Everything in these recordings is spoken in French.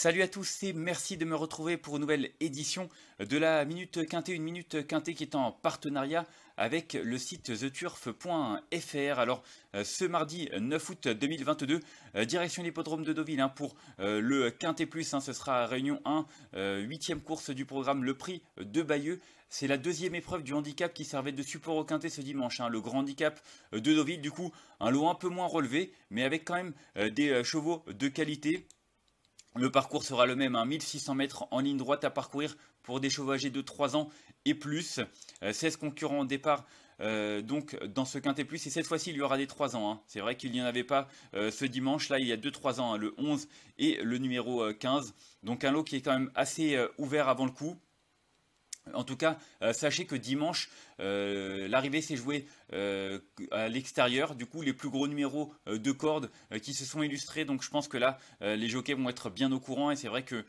Salut à tous et merci de me retrouver pour une nouvelle édition de la Minute Quintée, une Minute Quintée qui est en partenariat avec le site theturf.fr. Alors euh, ce mardi 9 août 2022, euh, direction l'hippodrome de Deauville hein, pour euh, le Quintet Plus, hein, ce sera Réunion 1, 8 huitième course du programme Le Prix de Bayeux. C'est la deuxième épreuve du handicap qui servait de support au quintet ce dimanche. Hein, le grand handicap de Deauville, du coup, un lot un peu moins relevé, mais avec quand même des chevaux de qualité. Le parcours sera le même, 1600 hein. mètres en ligne droite à parcourir pour des chevaux de 3 ans et plus. 16 euh, concurrents au départ euh, donc dans ce quintet plus et cette fois-ci il y aura des 3 ans hein. c'est vrai qu'il n'y en avait pas euh, ce dimanche là il y a 2-3 ans hein, le 11 et le numéro 15 donc un lot qui est quand même assez ouvert avant le coup en tout cas, sachez que dimanche, l'arrivée s'est jouée euh, à l'extérieur. Du coup, les plus gros numéros euh, de cordes euh, qui se sont illustrés. Donc, je pense que là, les jockeys vont être bien au courant. Et c'est vrai que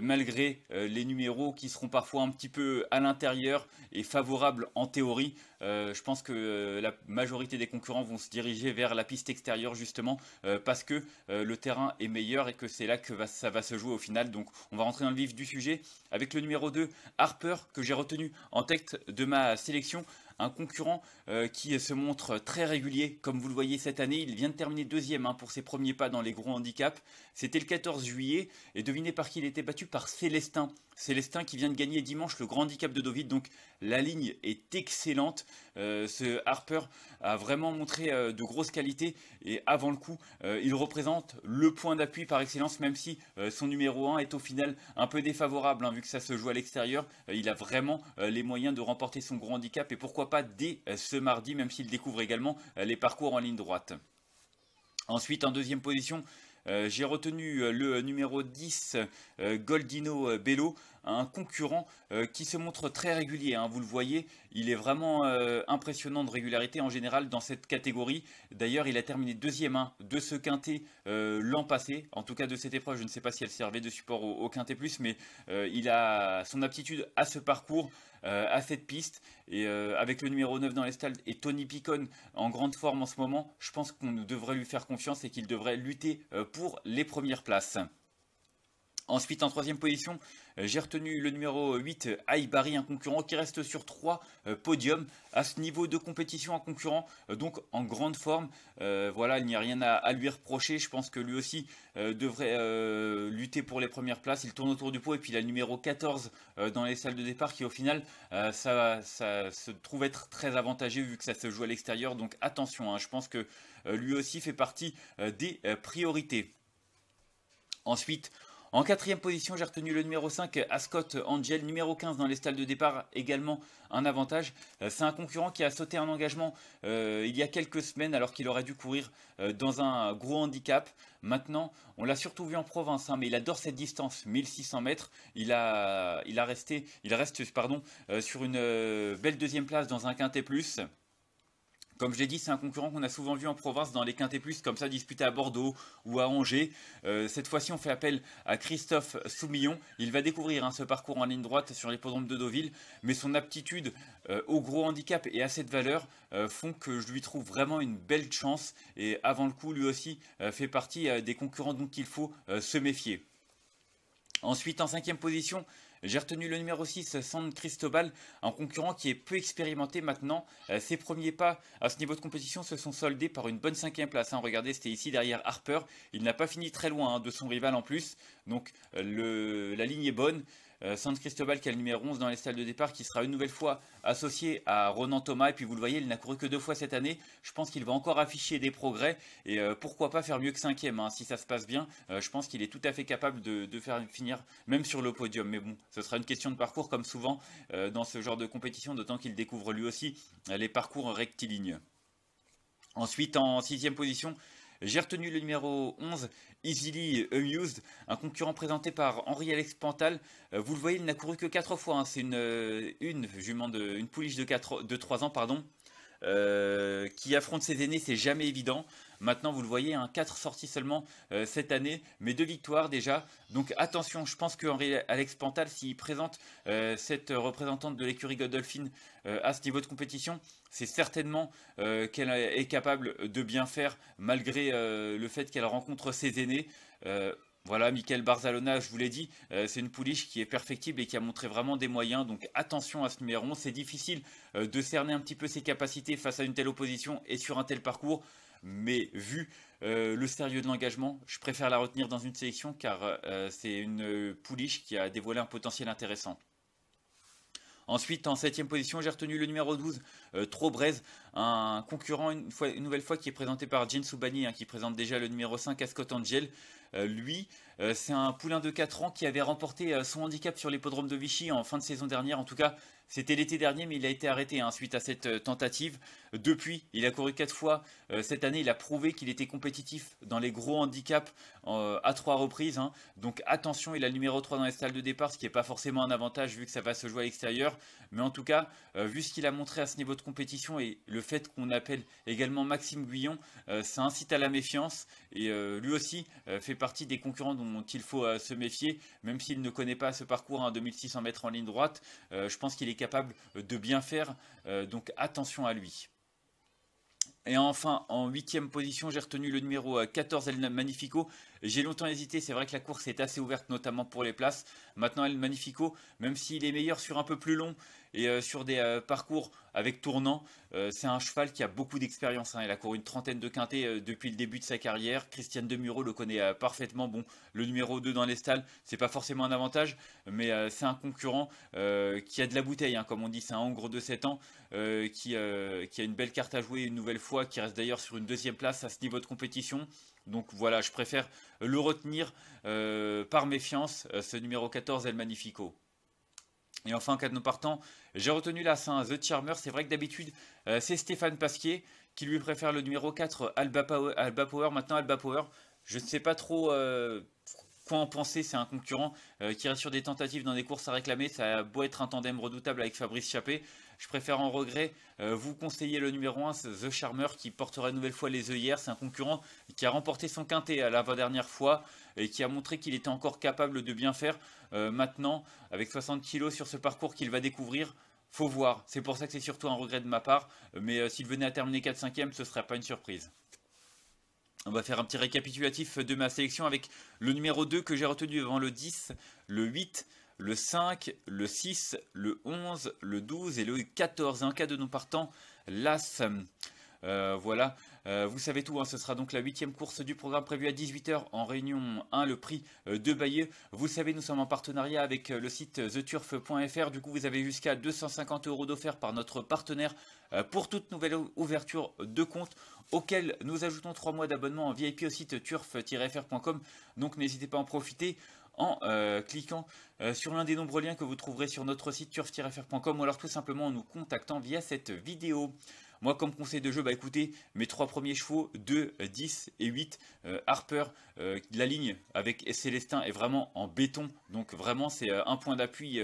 malgré les numéros qui seront parfois un petit peu à l'intérieur et favorables en théorie, je pense que la majorité des concurrents vont se diriger vers la piste extérieure justement parce que le terrain est meilleur et que c'est là que ça va se jouer au final. Donc, on va rentrer dans le vif du sujet avec le numéro 2, Harper, que j'ai retenu en tête de ma sélection un concurrent euh, qui se montre très régulier. Comme vous le voyez cette année, il vient de terminer deuxième hein, pour ses premiers pas dans les gros handicaps. C'était le 14 juillet et devinez par qui il était battu Par Célestin. Célestin qui vient de gagner dimanche le grand handicap de David. Donc la ligne est excellente. Euh, ce Harper a vraiment montré euh, de grosses qualités et avant le coup, euh, il représente le point d'appui par excellence, même si euh, son numéro 1 est au final un peu défavorable, hein, vu que ça se joue à l'extérieur. il a vraiment les moyens de remporter son grand handicap et pourquoi pas dès ce mardi, même s'il découvre également les parcours en ligne droite. Ensuite, en deuxième position, j'ai retenu le numéro 10 Goldino Bello un concurrent euh, qui se montre très régulier. Hein, vous le voyez, il est vraiment euh, impressionnant de régularité en général dans cette catégorie. D'ailleurs, il a terminé deuxième hein, de ce quintet euh, l'an passé, en tout cas de cette épreuve. Je ne sais pas si elle servait de support au, quintet plus, mais il a son aptitude à ce parcours à cette piste. Et avec le numéro 9 dans les et Tony Picon en grande forme en ce moment, je pense qu'on devrait lui faire confiance et qu'il devrait lutter pour les premières places. Ensuite, en troisième position, euh, j'ai retenu le numéro 8, euh, Aibari, un concurrent qui reste sur trois euh, podiums à ce niveau de compétition, un concurrent donc en grande forme. voilà, il n'y a rien à, lui reprocher. Je pense que lui aussi devrait lutter pour les premières places. Il tourne autour du pot et puis la numéro 14 dans les salles de départ qui au final, ça, se trouve être très avantagé vu que ça se joue à l'extérieur. Donc attention, hein, je pense que lui aussi fait partie des priorités. Ensuite, en quatrième position, j'ai retenu le numéro 5, Ascot Angel, numéro 15 dans les stalles de départ, également un avantage. Euh, c'est un concurrent qui a sauté un engagement euh, il y a quelques semaines alors qu'il aurait dû courir euh, dans un gros handicap. Maintenant, on l'a surtout vu en province, hein, mais il adore cette distance, 1600 mètres. Il il a resté, il reste pardon, sur une belle deuxième place dans un quintet plus. Comme je l'ai dit, c'est un concurrent qu'on a souvent vu en province dans les quintés Plus, comme ça disputé à Bordeaux ou à Angers. Euh, cette fois-ci, on fait appel à Christophe Soumillon. Il va découvrir hein, ce parcours en ligne droite sur l'hippodrome de Deauville, mais son aptitude euh, au gros handicap et à cette valeur euh, font que je lui trouve vraiment une belle chance. Et avant le coup, lui aussi fait partie des concurrents dont il faut se méfier. Ensuite, en cinquième position, j'ai retenu le numéro 6, San Cristobal, un concurrent qui est peu expérimenté maintenant. Euh, ses premiers pas à ce niveau de compétition se sont soldés par une bonne cinquième place. Hein. Regardez, c'était ici derrière Harper. Il n'a pas fini très loin hein, de son rival en plus. Donc euh, la ligne est bonne. Euh, Cristobal qui est le numéro 11 dans les salles de départ, qui sera une nouvelle fois associé à Ronan Thomas. Et puis vous le voyez, il n'a couru que deux fois cette année. Je pense qu'il va encore afficher des progrès. Et euh, pourquoi pas faire mieux que cinquième, hein, si ça se passe bien. Euh, je pense qu'il est tout à fait capable de, de, faire finir même sur le podium. Mais bon, ce sera une question de parcours, comme souvent euh, dans ce genre de compétition, d'autant qu'il découvre lui aussi les parcours rectilignes. Ensuite, en sixième position, j'ai retenu le numéro 11, Easily Amused, un concurrent présenté par Henri Alex Pantal. Euh, vous le voyez, il n'a couru que 4 fois. Hein. C'est une, euh, une jument de, euh, une pouliche de, 4, de 3 ans, pardon. Euh, qui affronte ses aînés, c'est jamais évident. Maintenant, vous le voyez, 4 hein, sorties seulement euh, cette année, mais 2 victoires déjà. Donc attention, je pense Alex Pantal, s'il présente euh, cette représentante de l'écurie Godolphin à ce niveau de compétition, c'est certainement qu'elle est capable de bien faire malgré le fait qu'elle rencontre ses aînés. Voilà, Michael Barzalona, je vous l'ai dit, euh, c'est une pouliche qui est perfectible et qui a montré vraiment des moyens. Donc attention à ce numéro 11. C'est difficile euh, de cerner un petit peu ses capacités face à une telle opposition et sur un tel parcours. Mais vu euh, le sérieux de l'engagement, je préfère la retenir dans une sélection car c'est une pouliche qui a dévoilé un potentiel intéressant. Ensuite, en septième position, j'ai retenu le numéro 12, euh, un concurrent une, nouvelle fois qui est présenté par Jean Soubani, hein, qui présente déjà le numéro 5 à Scott Angel. Euh, lui, euh, c'est un poulain de 4 ans qui avait remporté euh, son handicap sur l'hippodrome de Vichy en fin de saison dernière. En tout cas, c'était l'été dernier, mais il a été arrêté hein, suite à cette tentative. Depuis, il a couru 4 fois cette année. Il a prouvé qu'il était compétitif dans les gros handicaps à 3 reprises. Hein. Donc attention, il a le numéro 3 dans les salles de départ, ce qui n'est pas forcément un avantage vu que ça va se jouer à l'extérieur. Mais en tout cas, vu ce qu'il a montré à ce niveau de compétition et le fait qu'on appelle également Maxime Guyon, ça incite à la méfiance. Et lui aussi fait partie des concurrents dont il faut euh, se méfier, même s'il ne connaît pas ce parcours, à hein, 2600 mètres en ligne droite, euh, je pense qu'il est capable de bien faire, euh, donc attention à lui. Et enfin, en huitième position, j'ai retenu le numéro 14, El Magnifico. J'ai longtemps hésité, c'est vrai que la course est assez ouverte, notamment pour les places. Maintenant, El Magnifico, même s'il est meilleur sur un peu plus long et euh, sur des euh, parcours avec tournant, euh, c'est un cheval qui a beaucoup d'expérience. Hein. Il a couru une trentaine de quintés depuis le début de sa carrière. Christiane Demuro le connaît parfaitement. Bon, le numéro 2 dans les stalles, c'est pas forcément un avantage, mais c'est un concurrent qui a de la bouteille, hein, comme on dit. C'est un Hongre de 7 ans qui, a une belle carte à jouer une nouvelle fois, qui reste d'ailleurs sur une deuxième place à ce niveau de compétition. Donc voilà, je préfère le retenir par méfiance, ce numéro 14 El Magnifico. Et enfin, en cas de nos partant, j'ai retenu la saint The Charmer. C'est vrai que d'habitude, euh, c'est Stéphane Pasquier qui lui préfère le numéro 4, Alba Power. Alba Power. Maintenant, Alba Power, je ne sais pas trop euh, quoi en penser C'est un concurrent euh, qui reste sur des tentatives dans des courses à réclamer. Ça a beau être un tandem redoutable avec Fabrice Chappé. Je préfère en regret euh, vous conseiller le numéro 1, The Charmer, qui portera une nouvelle fois les hier. C'est un concurrent qui a remporté son quintet à l'avant-dernière fois et qui a montré qu'il était encore capable de bien faire. Euh, maintenant, avec 60 kg sur ce parcours qu'il va découvrir, faut voir. C'est pour ça que c'est surtout un regret de ma part. Mais s'il venait à terminer 4 5 ème ce ne serait pas une surprise. On va faire un petit récapitulatif de ma sélection avec le numéro 2 que j'ai retenu avant le 10, le 8, le 5, le 6, le 11, le 12 et le 14. Et en cas de non partant, l'As. Euh, voilà, euh, vous savez tout, hein, ce sera donc la huitième course du programme prévue à 18h en Réunion 1, le prix euh, de Bayeux. Vous savez, nous sommes en partenariat avec le site theturf.fr, du coup vous avez jusqu'à 250 euros d'offert par notre partenaire pour toute nouvelle ouverture de compte auquel nous ajoutons 3 mois d'abonnement en VIP au site turf-fr.com, donc n'hésitez pas à en profiter en cliquant sur l'un des nombreux liens que vous trouverez sur notre site turf-fr.com ou alors tout simplement en nous contactant via cette vidéo. Moi, comme conseil de jeu, bah écoutez, mes trois premiers chevaux, 2, 10 euh, et 8, euh, Harper, euh, la ligne avec Célestin est vraiment en béton. Donc vraiment, c'est un point d'appui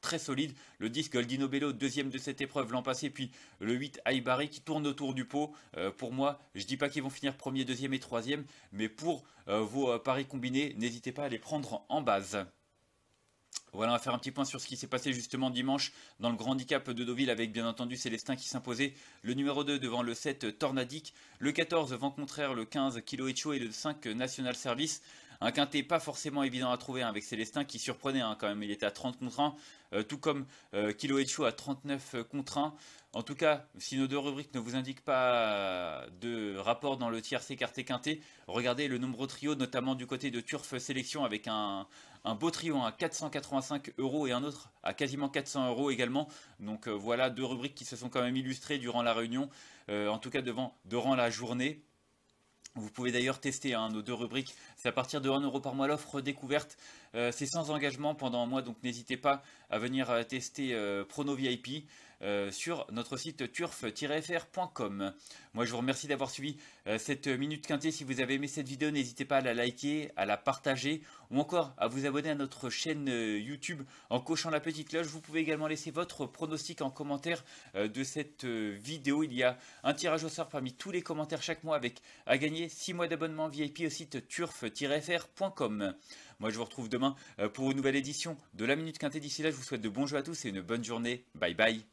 très solide. Le 10 Goldino Bello, deuxième de cette épreuve l'an passé, puis le 8 Aibari qui tourne autour du pot. pour moi, je ne dis pas qu'ils vont finir premier, deuxième et troisième, mais pour vos paris combinés, n'hésitez pas à les prendre en base. Voilà, on va faire un petit point sur ce qui s'est passé justement dimanche dans le grand handicap de Deauville avec bien entendu Célestin qui s'imposait le numéro 2 devant le 7 Tornadic, le 14 Vent Contraire, le 15 Kilo Echo et le 5 National Service. Un quintet pas forcément évident à trouver hein, avec Célestin qui surprenait hein, quand même, il était à 30 contre 1. Euh, tout comme euh, Kilo Echo à 39 euh, contre 1. En tout cas, si nos deux rubriques ne vous indiquent pas de rapport dans le tiercé quarté quinté, regardez le de trio, notamment du côté de Turf Sélection, avec un, beau trio à hein, 485 euros et un autre à quasiment 400 euros également. Donc voilà deux rubriques qui se sont quand même illustrées durant la réunion, en tout cas devant, durant la journée. Vous pouvez d'ailleurs tester hein, nos deux rubriques. C'est à partir de 1€ euro par mois l'offre découverte. Euh, c'est sans engagement pendant un mois, donc n'hésitez pas à venir euh, tester euh, Prono VIP. Euh, sur notre site turf-fr.com. Moi, je vous remercie d'avoir suivi euh, cette Minute Quintée. Si vous avez aimé cette vidéo, n'hésitez pas à la liker, à la partager ou encore à vous abonner à notre chaîne euh, YouTube en cochant la petite cloche. Vous pouvez également laisser votre pronostic en commentaire de cette vidéo. Il y a un tirage au sort parmi tous les commentaires chaque mois avec à gagner 6 mois d'abonnement VIP au site turf-fr.com. Moi, je vous retrouve demain pour une nouvelle édition de la Minute Quintée. D'ici là, je vous souhaite de bons jeux à tous et une bonne journée. Bye bye.